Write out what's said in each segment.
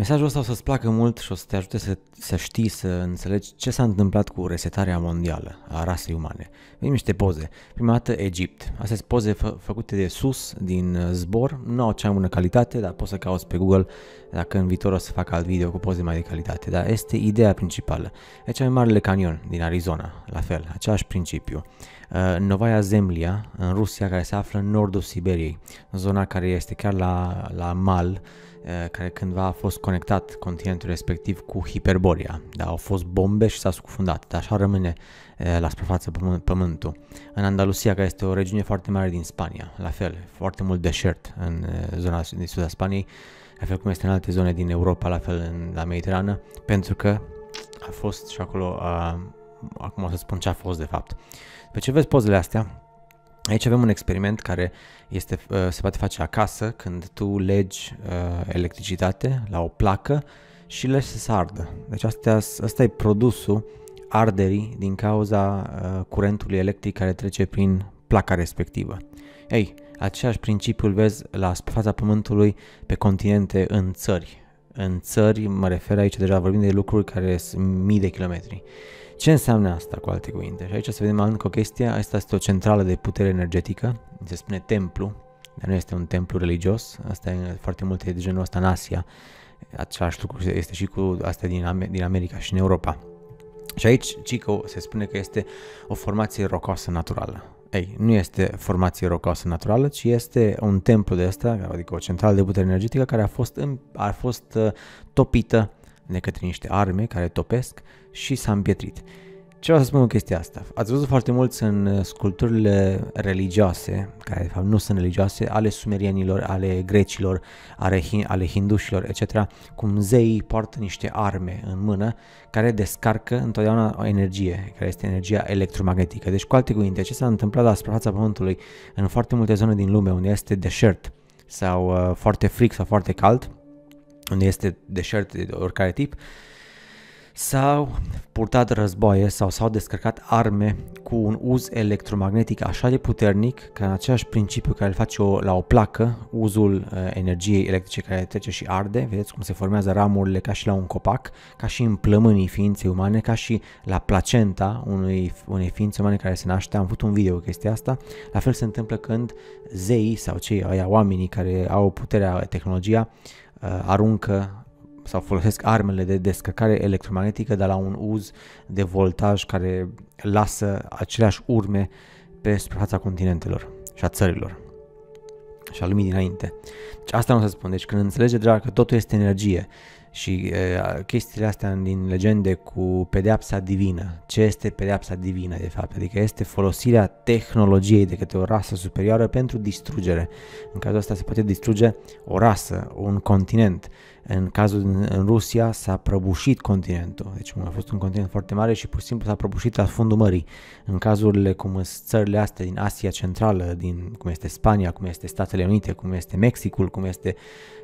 Mesajul ăsta o să-ți placă mult și o să te ajute să, să știi, să înțelegi ce s-a întâmplat cu resetarea mondială a rasei umane. Vedem niște poze. Prima dată Egipt. Astea sunt poze fă, făcute de sus, din uh, zbor. Nu au cea mai bună calitate, dar poți să cauți pe Google dacă în viitor o să fac alt video cu poze mai de calitate. Dar este ideea principală. Aici e Marele Canyon din Arizona, la fel, același principiu. Uh, Novaya Zemlia, în Rusia, care se află în nordul Siberiei, zona care este chiar la, la mal, uh, care cândva a fost conectat continentul respectiv cu Hiperboria. Da, au fost bombe și s-a scufundat, dar așa rămâne uh, la suprafață pământul. În Andalusia, care este o regiune foarte mare din Spania, la fel, foarte mult deșert în zona din sud a Spaniei, la fel cum este în alte zone din Europa, la fel în la Mediterană, pentru că a fost și acolo a, acum o să spun ce a fost de fapt. Pe ce vezi pozele astea, Aici avem un experiment care este, uh, se poate face acasă când tu legi uh, electricitate la o placă și legi să se ardă. Deci astea, asta e produsul arderii din cauza uh, curentului electric care trece prin placa respectivă. Ei, aceeași principiu îl vezi la fața pământului pe continente în țări. În țări mă refer aici deja vorbim de lucruri care sunt mii de kilometri. Ce înseamnă asta cu alte cuvinte? Și aici să vedem încă o chestie, asta este o centrală de putere energetică, se spune templu, dar nu este un templu religios, asta e foarte multe de genul ăsta în Asia, același lucru este și cu asta din, din America și în Europa. Și aici Cico se spune că este o formație rocoasă naturală. Ei, nu este formație rocoasă naturală, ci este un templu de ăsta, adică o centrală de putere energetică care a fost, în, a fost uh, topită de către niște arme care topesc și s-a împietrit. Ce vreau să spun în chestia asta? Ați văzut foarte mult în uh, sculpturile religioase, care de fapt nu sunt religioase, ale sumerienilor, ale grecilor, ale, hin- ale hindușilor, etc., cum zeii poartă niște arme în mână care descarcă întotdeauna o energie, care este energia electromagnetică. Deci, cu alte cuvinte, ce s-a întâmplat la suprafața Pământului în foarte multe zone din lume unde este deșert sau uh, foarte fric sau foarte cald, unde este deșert de oricare tip s-au purtat războaie sau s-au descărcat arme cu un uz electromagnetic așa de puternic că în același principiu care îl face o, la o placă, uzul uh, energiei electrice care trece și arde, vedeți cum se formează ramurile ca și la un copac, ca și în plămânii ființei umane, ca și la placenta unui, unei ființe umane care se naște, am făcut un video cu chestia asta, la fel se întâmplă când zeii sau cei aia oamenii care au puterea, tehnologia, uh, aruncă sau folosesc armele de descărcare electromagnetică, dar la un uz de voltaj care lasă aceleași urme pe suprafața continentelor și a țărilor și a lumii dinainte. Deci asta nu se spune. Deci când înțelege drag că totul este energie și uh, chestiile astea din legende cu pedeapsa divină. Ce este pedeapsa divină, de fapt? Adică este folosirea tehnologiei de către o rasă superioară pentru distrugere. În cazul ăsta se poate distruge o rasă, un continent. În cazul din, în Rusia s-a prăbușit continentul. Deci a fost un continent foarte mare și pur și simplu s-a prăbușit la fundul mării. În cazurile cum sunt țările astea din Asia Centrală, din cum este Spania, cum este Statele Unite, cum este Mexicul, cum este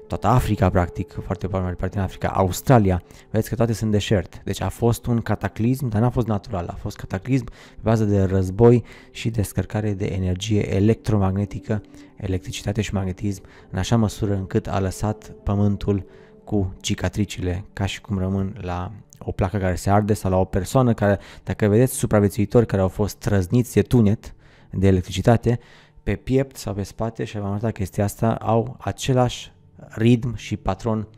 toată Africa, practic, foarte mare parte din Africa, Australia, vedeți că toate sunt deșert. Deci a fost un cataclism, dar n-a fost natural, a fost cataclism pe bază de război și descărcare de energie electromagnetică, electricitate și magnetism, în așa măsură încât a lăsat pământul cu cicatricile, ca și cum rămân la o placă care se arde sau la o persoană care, dacă vedeți supraviețuitori care au fost trăzniți de tunet, de electricitate, pe piept sau pe spate, și am arătat chestia asta, au același ritm și patron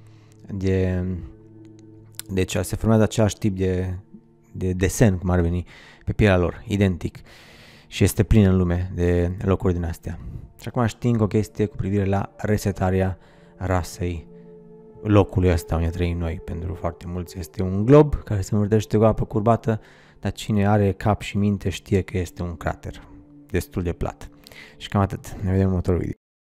de... Deci se formează același tip de, de desen, cum ar veni, pe pielea lor, identic. Și este plin în lume de locuri din astea. Și acum știind o chestie cu privire la resetarea rasei locului ăsta unde trăim noi. Pentru foarte mulți este un glob care se învârtește cu apă curbată, dar cine are cap și minte știe că este un crater destul de plat. Și cam atât. Ne vedem în următorul video.